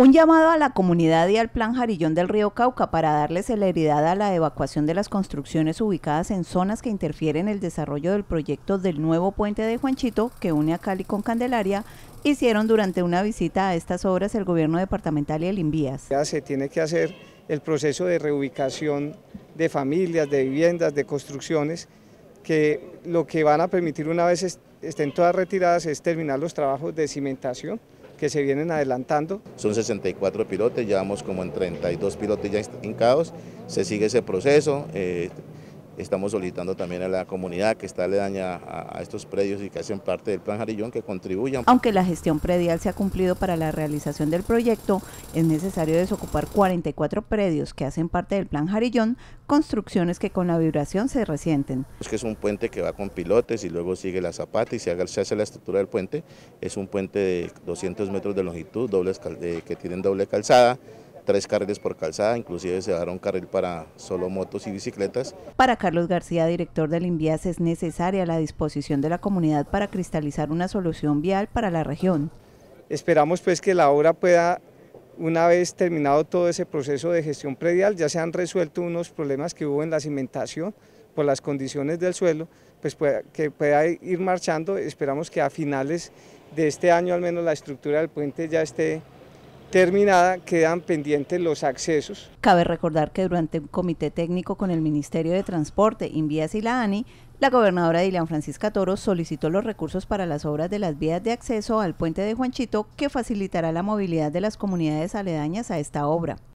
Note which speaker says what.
Speaker 1: Un llamado a la comunidad y al plan Jarillón del Río Cauca para darle celeridad a la evacuación de las construcciones ubicadas en zonas que interfieren el desarrollo del proyecto del nuevo puente de Juanchito que une a Cali con Candelaria hicieron durante una visita a estas obras el gobierno departamental y el Invías.
Speaker 2: Ya se tiene que hacer el proceso de reubicación de familias, de viviendas, de construcciones que lo que van a permitir una vez estén todas retiradas es terminar los trabajos de cimentación que se vienen adelantando.
Speaker 3: Son 64 pilotes, llevamos como en 32 pilotos ya caos se sigue ese proceso, eh, Estamos solicitando también a la comunidad que está aledaña a, a estos predios y que hacen parte del Plan Jarillón que contribuyan.
Speaker 1: Aunque la gestión predial se ha cumplido para la realización del proyecto, es necesario desocupar 44 predios que hacen parte del Plan Jarillón, construcciones que con la vibración se resienten.
Speaker 3: Es que es un puente que va con pilotes y luego sigue la zapata y se hace la estructura del puente. Es un puente de 200 metros de longitud, que tienen doble calzada tres carriles por calzada, inclusive se dará carril para solo motos y bicicletas.
Speaker 1: Para Carlos García, director del INVIAS, es necesaria la disposición de la comunidad para cristalizar una solución vial para la región.
Speaker 2: Esperamos pues que la obra pueda, una vez terminado todo ese proceso de gestión predial, ya se han resuelto unos problemas que hubo en la cimentación por las condiciones del suelo, pues que pueda ir marchando, esperamos que a finales de este año al menos la estructura del puente ya esté terminada, quedan pendientes los accesos.
Speaker 1: Cabe recordar que durante un comité técnico con el Ministerio de Transporte, Invías y la ANI, la gobernadora Dilian Francisca Toro solicitó los recursos para las obras de las vías de acceso al puente de Juanchito que facilitará la movilidad de las comunidades aledañas a esta obra.